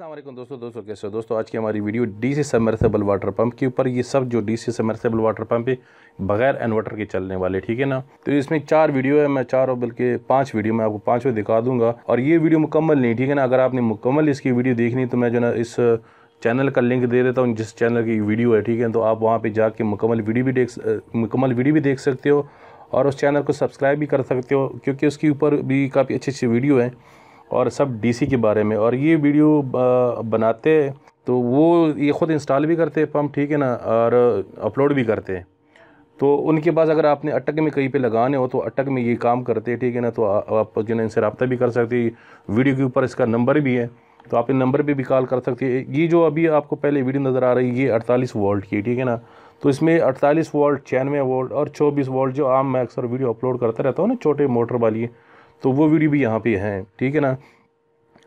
असलम दोस्तों दोस्तों कैसे हो दोस्तों आज की हमारी video D C submersible water pump के ऊपर ये सब जो D C submersible water pump है बगैर इन्वर्टर के चलने वाले ठीक है ना तो इसमें चार वीडियो है मैं चार और बल्कि पांच वीडियो मैं आपको पांचों दिखा दूंगा और ये वीडियो मुकम्मल नहीं ठीक है ना अगर आपने मुकम्मल इसकी वीडियो देखनी तो मैं जो ना इस चैनल का लिंक दे देता हूँ जिस चैनल की वीडियो है ठीक है तो आप वहाँ पर जाके मुकम्मल वीडियो भी देख मुकम्मल वीडियो भी देख सकते हो और उस चैनल को सब्सक्राइब भी कर सकते हो क्योंकि उसके ऊपर भी काफ़ी अच्छी अच्छी वीडियो है और सब डीसी के बारे में और ये वीडियो बनाते तो वो ये ख़ुद इंस्टॉल भी करते पम्प ठीक है ना और अपलोड भी करते हैं तो उनके पास अगर आपने अटक में कहीं पे लगाने हो तो अटक में ये काम करते हैं ठीक है ना तो आप जो है इनसे रबता भी कर सकते वीडियो के ऊपर इसका नंबर भी है तो आप इन नंबर पे भी कॉल कर सकते हैं ये जो अभी आपको पहले वीडियो नज़र आ रही है ये अड़तालीस वोल्ट की ठीक है ना तो इसमें 48 वोल्ट छियानवे वोल्ट और 24 वोल्ट जो आम मैं अक्सर वीडियो अपलोड करता रहता हूँ ना छोटे मोटर वाली तो वो वीडियो भी यहाँ पे हैं ठीक है ना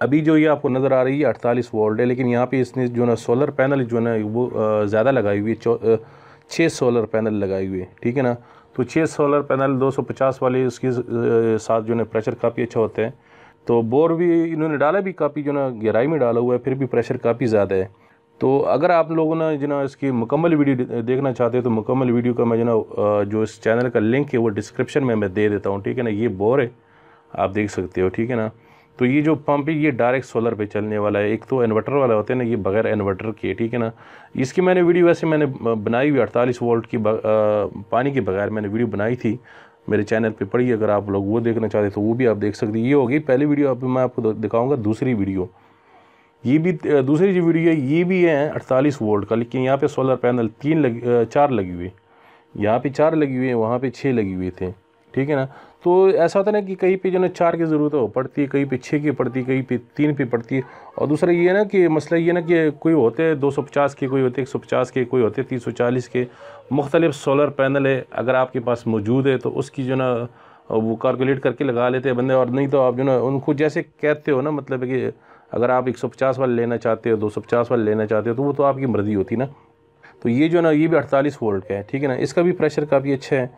अभी जो ये आपको नज़र आ रही है 48 वोल्ट है लेकिन यहाँ पे इसने जो ना सोलर पैनल जो ना वो ज़्यादा लगाई हुई है छः सोलर पैनल लगाए हुए ठीक है ना तो छः सोलर पैनल 250 वाले उसके साथ जो ना प्रेशर काफ़ी अच्छा होता है तो बोर भी इन्होंने डाला भी काफ़ी जो ना गहराई में डाला हुआ है फिर भी प्रेशर काफ़ी ज़्यादा है तो अगर आप लोगों ने जो ना इसकी मुकम्मल वीडियो देखना चाहते हो तो मुकम्मल वीडियो का मैं जो ना जो इस चैनल का लिंक है वो डिस्क्रिप्शन में मैं दे देता हूँ ठीक है ना ये बोर है आप देख सकते हो ठीक है ना तो ये जो पंप है ये डायरेक्ट सोलर पे चलने वाला है एक तो इन्वर्टर वाला होता है ना ये बगैर इन्वर्टर के ठीक है ना इसकी मैंने वीडियो वैसे मैंने बनाई हुई अड़तालीस वोल्ट की आ, पानी के बगैर मैंने वीडियो बनाई थी मेरे चैनल पे पड़ी अगर आप लोग वो देखना चाहते तो वो भी आप देख सकते ये होगी पहली वीडियो आप मैं आपको दिखाऊँगा दूसरी वीडियो ये भी दूसरी जो वीडियो है ये भी है अड़तालीस वोल्ट का लेकिन यहाँ पर सोलर पैनल तीन लगी चार लगी हुई यहाँ पर चार लगी हुई है वहाँ पर छः लगी हुए थे ठीक है ना तो ऐसा होता है ना कि कहीं पे जो है चार की ज़रूरत हो पड़ती है कहीं पे छः की पड़ती है कहीं पे तीन पे पड़ती है और दूसरा ये ना कि मसला ये ना कि कोई होते हैं दो सौ पचास के कोई होते हैं एक सौ पचास के कोई होते हैं तीन सौ चालीस के मुख्तलिफ सोलर पैनल है अगर आपके पास मौजूद है तो उसकी जो ना वो कैलकुलेट करके लगा लेते हैं बंदे और नहीं तो आप जो ना उनको जैसे कहते हो ना मतलब कि अगर आप पचास वाले लेना चाहते हो पचास वाले लेना चाहते हो तो वो तो आपकी मर्ज़ी होती ना तो ये जो ना ये भी अड़तालीस वोल्ट का है ठीक है ना इसका भी प्रेशर काफ़ी अच्छा है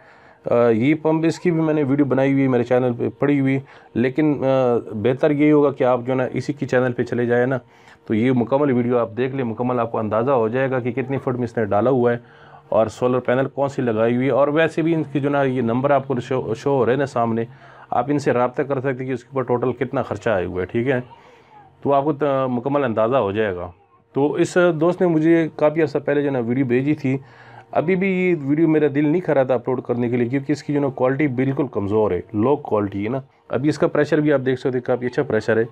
ये पंप इसकी भी मैंने वीडियो बनाई हुई है मेरे चैनल पे पड़ी हुई लेकिन बेहतर ये होगा कि आप जो ना इसी की चैनल पे चले जाए ना तो ये मुकम्मल वीडियो आप देख लें मुकम्मल आपको अंदाज़ा हो जाएगा कि कितनी फुट में इसने डाला हुआ है और सोलर पैनल कौन सी लगाई हुई है और वैसे भी इनकी जो ना ये नंबर आपको शो शो हो रहे ना सामने आप इनसे रबता कर सकते कि उसके ऊपर टोटल कितना ख़र्चा आया हुआ है ठीक है तो आपको मुकम्मल अंदाज़ा हो जाएगा तो इस दोस्त ने मुझे काफ़ी अर्सा पहले जो ना वीडियो भेजी थी अभी भी ये वीडियो मेरा दिल नहीं खरा था अपलोड करने के लिए क्योंकि इसकी जो ना क्वालिटी बिल्कुल कमज़ोर है लो क्वालिटी है ना अभी इसका प्रेशर भी आप देख सकते हैं काफ़ी अच्छा प्रेशर है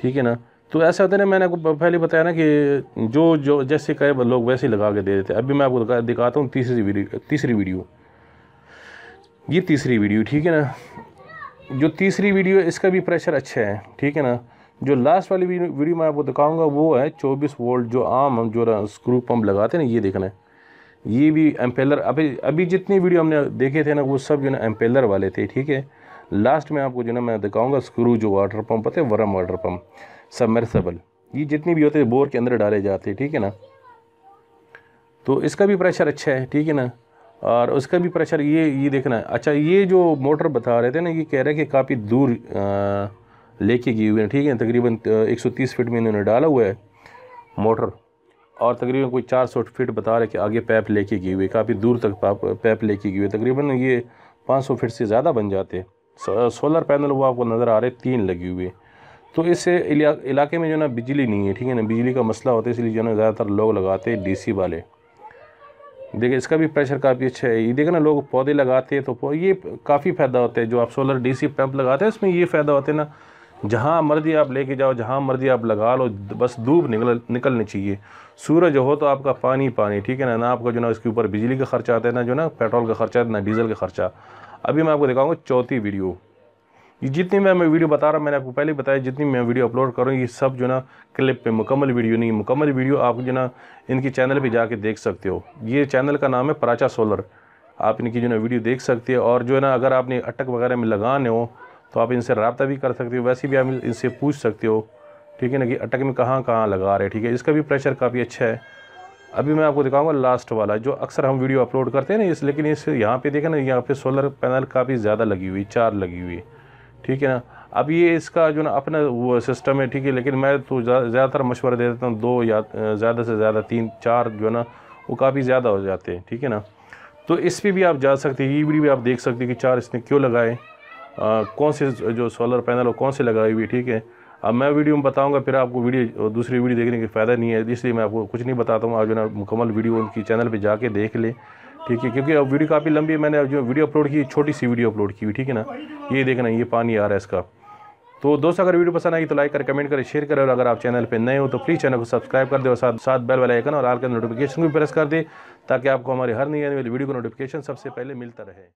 ठीक है ना तो ऐसा होता है ना मैंने आपको पहले बताया ना कि जो जो जैसे कहे लोग वैसे ही लगा के दे देते अभी मैं आपको दिखाता हूँ तीसरी वीडियो तीसरी वीडियो ये तीसरी वीडियो ठीक है ना जो तीसरी वीडियो इसका भी प्रेशर अच्छा है ठीक है ना जो लास्ट वाली वीडियो मैं आपको दिखाऊंगा वो है 24 वोल्ट जो आम हम जो स्क्रू पंप लगाते हैं ना ये देखना है ये भी एम्पेलर अभी अभी जितने वीडियो हमने देखे थे ना वो सब जो ना एम्पेलर वाले थे ठीक है लास्ट में आपको जो ना मैं दिखाऊंगा स्क्रू जो वाटर पम्प होते वरम वाटर पम्प सबमर्सबल ये जितने भी होते हैं बोर के अंदर डाले जाते हैं ठीक है ना तो इसका भी प्रेशर अच्छा है ठीक है ना और उसका भी प्रेशर ये ये देखना अच्छा ये जो मोटर बता रहे थे ना ये कह रहे हैं कि काफ़ी दूर लेके गए हुए हैं ठीक है तकरीबन एक तीस फीट में इन्होंने डाला हुआ है मोटर और तकरीबन कोई 400 फीट बता रहे कि आगे पैप लेके गए हुए काफ़ी दूर तक पैप लेके गए हुए तकरीबन ये 500 फीट से ज़्यादा बन जाते सोलर पैनल वो आपको नज़र आ रहे तीन लगे हुए तो इससे इलाके में जो ना बिजली नहीं है ठीक है ना बिजली का मसला होता है इसलिए जो ना ज़्यादातर लोग लगाते हैं डीसी वाले देखिए इसका भी प्रेशर काफ़ी अच्छा है ये देखें ना लोग पौधे लगाते हैं तो ये काफ़ी फ़ायदा होता है जो आप सोलर डीसी पंप लगाते हैं उसमें ये फ़ायदा होता है ना जहाँ मर्जी आप लेके जाओ जहाँ मर्जी आप लगा लो बस धूप निकल निकलनी चाहिए सूरज हो तो आपका पानी पानी ठीक है ना ना आपका जो ना इसके ऊपर बिजली का खर्चा आता है ना जो ना पेट्रोल का खर्चा आता है ना डीजल का खर्चा अभी मैं आपको दिखाऊंगा चौथी वीडियो ये जितनी मैं मैं वीडियो बता रहा हूँ मैंने आपको पहले बताया जितनी मैं वीडियो अपलोड करूँ ये सब जो ना क्लिप पर मुकम्मल वीडियो नहीं मुकम्मल वीडियो आप जो ना इनके चैनल पर जाके देख सकते हो ये चैनल का नाम है प्राचा सोलर आप इनकी जो ना वीडियो देख सकते हो और जो है ना अगर आपने अटक वगैरह में लगाने हो तो आप इनसे रबता भी कर सकते हो वैसे भी आप इनसे पूछ सकते हो ठीक है ना कि अटक में कहाँ कहाँ लगा रहे ठीक है इसका भी प्रेशर काफ़ी अच्छा है अभी मैं आपको दिखाऊंगा लास्ट वाला जो अक्सर हम वीडियो अपलोड करते हैं ना इस लेकिन इस यहाँ पे देखें ना यहाँ पे सोलर पैनल काफ़ी ज़्यादा लगी हुई चार लगी हुई ठीक है ना अब ये इसका जो ना अपना वो सिस्टम है ठीक है लेकिन मैं तो ज़्यादातर मशवरा दे देता हूँ दो या ज़्यादा से ज़्यादा तीन चार जो है ना वो काफ़ी ज़्यादा हो जाते हैं ठीक है ना तो इस पर भी आप जा सकते हैं ये वीडियो भी आप देख सकते हैं कि चार इसने क्यों लगाए आ, कौन से जो सोलर पैनल हो कौन से लगाई हुई ठीक है अब मैं वीडियो में बताऊंगा फिर आपको वीडियो दूसरी वीडियो देखने का फ़ायदा नहीं है इसलिए मैं आपको कुछ नहीं बताता हूँ आप जो ना मुकम्मल वीडियो उनकी चैनल पे जाके देख लें ठीक है क्योंकि अब वीडियो काफ़ी लंबी है मैंने जो वीडियो अपलोड की छोटी सी वीडियो अपलोड की हुई ठीक है ना ये देखना ये पानी आ रहा है इसका तो दोस्तों अगर वीडियो पसंद आई तो लाइक करें कमेंट करें शेयर करें और अगर आप चैनल पर नए हो तो प्लीज़ चैनल को सब्सक्राइब कर दे और साथ साथ बेल वाला आइकन और आल के नोटिफिकेशन भी प्रेस कर दे ताकि आपको हमारे हर नई आने वाली वीडियो का नोटिफिकेशन सबसे पहले मिलता रहे